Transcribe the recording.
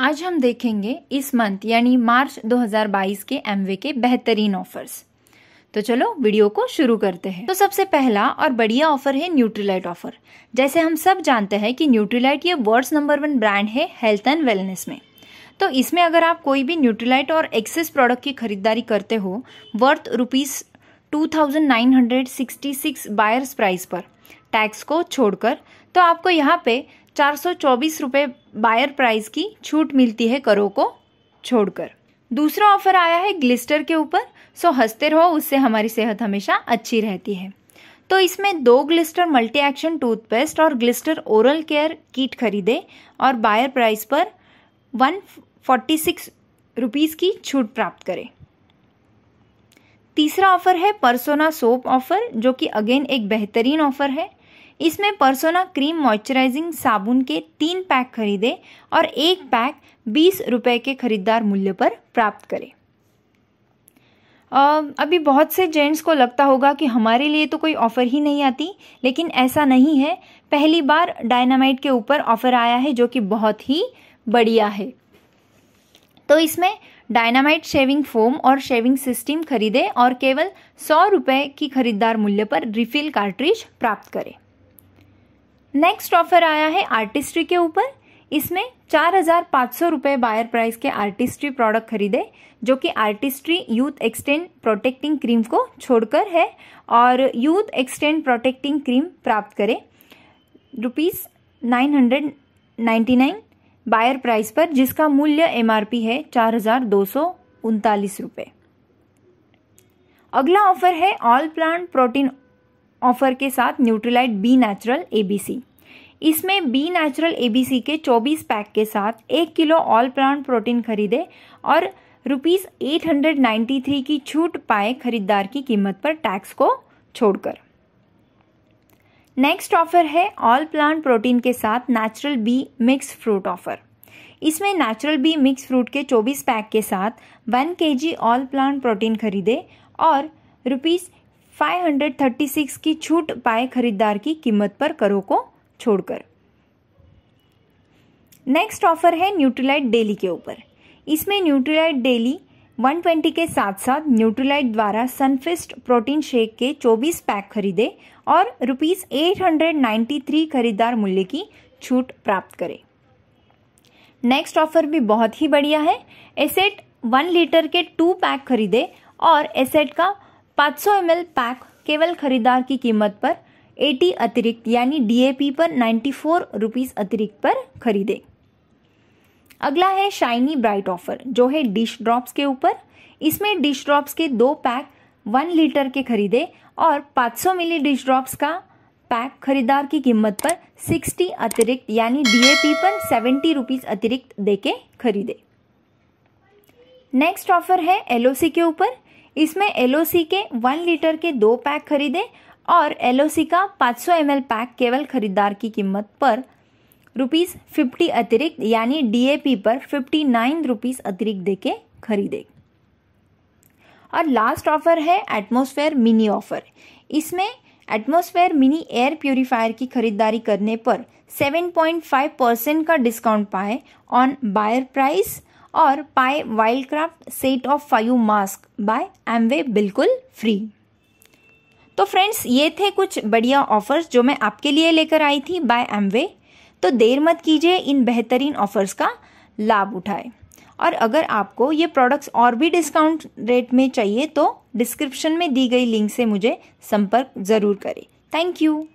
आज हम देखेंगे इस मंथ यानी मार्च 2022 के एमवे के बेहतरीन ऑफर्स तो चलो वीडियो को शुरू करते हैं तो सबसे पहला और बढ़िया ऑफर है न्यूट्रीलाइट ऑफर जैसे हम सब जानते हैं कि न्यूट्रीलाइट ये वर्ल्ड नंबर वन ब्रांड है हेल्थ एंड वेलनेस में तो इसमें अगर आप कोई भी न्यूट्रीलाइट और एक्सेस प्रोडक्ट की खरीदारी करते हो worth rupees to buyers price पर टैक्स को छोड़कर तो आपको यहाँ पे चार सौ चौबीस बायर प्राइस की छूट मिलती है करो को छोड़कर दूसरा ऑफर आया है ग्लिस्टर के ऊपर सो हंसते रहो उससे हमारी सेहत हमेशा अच्छी रहती है तो इसमें दो ग्लिस्टर मल्टी एक्शन टूथपेस्ट और ग्लिस्टर ओरल केयर किट खरीदे और बायर प्राइस पर वन फोर्टी सिक्स रुपीज़ की छूट प्राप्त करें तीसरा ऑफर है परसोना सोप ऑफर जो कि अगेन एक बेहतरीन ऑफर है इसमें परसोना क्रीम मॉइस्चराइजिंग साबुन के तीन पैक खरीदे और एक पैक बीस रुपए के खरीदार मूल्य पर प्राप्त करें अभी बहुत से जेंट्स को लगता होगा कि हमारे लिए तो कोई ऑफ़र ही नहीं आती लेकिन ऐसा नहीं है पहली बार डायनामाइट के ऊपर ऑफ़र आया है जो कि बहुत ही बढ़िया है तो इसमें डायनामाइट शेविंग फोम और शेविंग सिस्टम खरीदें और केवल सौ रुपये की खरीदार मूल्य पर रिफिल कार्ट्रिज प्राप्त करें नेक्स्ट ऑफर आया है आर्टिस्ट्री के ऊपर इसमें चार हजार पांच सौ रूपए बायर प्राइस के आर्टिस्ट्री प्रोडक्ट खरीदे जो कि Artistry youth extend protecting cream को छोड़कर है और यूथ एक्सटेंड प्रोटेक्टिंग क्रीम प्राप्त करें rupees nine hundred ninety nine buyer price पर जिसका मूल्य एमआरपी है चार हजार दो सौ उनतालीस रुपये अगला ऑफर है ऑल प्लांट प्रोटीन ऑफर के साथ न्यूट्रीलाइट बी नेचुरल एबीसी इसमें बी नेचुरल एबीसी के 24 पैक के साथ एक किलो ऑल प्लांट प्रोटीन खरीदे और रुपीज़ एट की छूट पाए खरीदार की कीमत पर टैक्स को छोड़कर नेक्स्ट ऑफर है ऑल प्लांट प्रोटीन के साथ natural B mix fruit offer इसमें नेचुरल बी मिक्स फ्रूट के 24 पैक के साथ 1 के जी ऑल प्लांट प्रोटीन खरीदे और रुपीज़ 536 की छूट पाए खरीदार की कीमत पर करों को छोड़कर नेक्स्ट ऑफर है न्यूट्रीलाइट डेली के ऊपर इसमें न्यूट्रीलाइट डेली 120 के साथ साथ न्यूट्रीलाइट द्वारा सनफिस्ट प्रोटीन शेक के 24 पैक खरीदे और रुपीज़ एट खरीदार मूल्य की छूट प्राप्त करें नेक्स्ट ऑफर भी बहुत ही बढ़िया है एसेट वन लीटर के टू पैक खरीदे और एसेट का 500 ml पैक केवल खरीदार की कीमत पर 80 अतिरिक्त यानी डीएपी पर 94 फोर अतिरिक्त पर खरीदें अगला है शाइनी ब्राइट ऑफर जो है डिश ड्रॉप्स के ऊपर इसमें डिश ड्रॉप्स के दो पैक वन लीटर के खरीदे और 500 मिली डिश ड्रॉप्स का पैक खरीदार की कीमत पर 60 अतिरिक्त यानी डीएपी पर 70 रुपीस अतिरिक्त देके खरीदे नेक्स्ट ऑफर है एलओसी के ऊपर इसमें एल के वन लीटर के दो पैक खरीदें और एल का 500 सौ पैक केवल खरीदार की कीमत पर रुपीज़ फिफ्टी अतिरिक्त यानी डीएपी पर फिफ्टी नाइन रुपीज़ अतिरिक्त दे खरीदे और लास्ट ऑफर है एटमोसफेयर मिनी ऑफर इसमें एटमोसफेयर मिनी एयर प्योरीफायर की खरीदारी करने पर 7.5 परसेंट का डिस्काउंट पाए ऑन बायर प्राइस और पाए wild craft set of five mask by Amway बिल्कुल फ्री तो फ्रेंड्स ये थे कुछ बढ़िया ऑफर्स जो मैं आपके लिए लेकर आई थी बाय एमवे तो देर मत कीजिए इन बेहतरीन ऑफर्स का लाभ उठाए और अगर आपको ये प्रोडक्ट्स और भी डिस्काउंट रेट में चाहिए तो डिस्क्रिप्शन में दी गई लिंक से मुझे संपर्क ज़रूर करें थैंक यू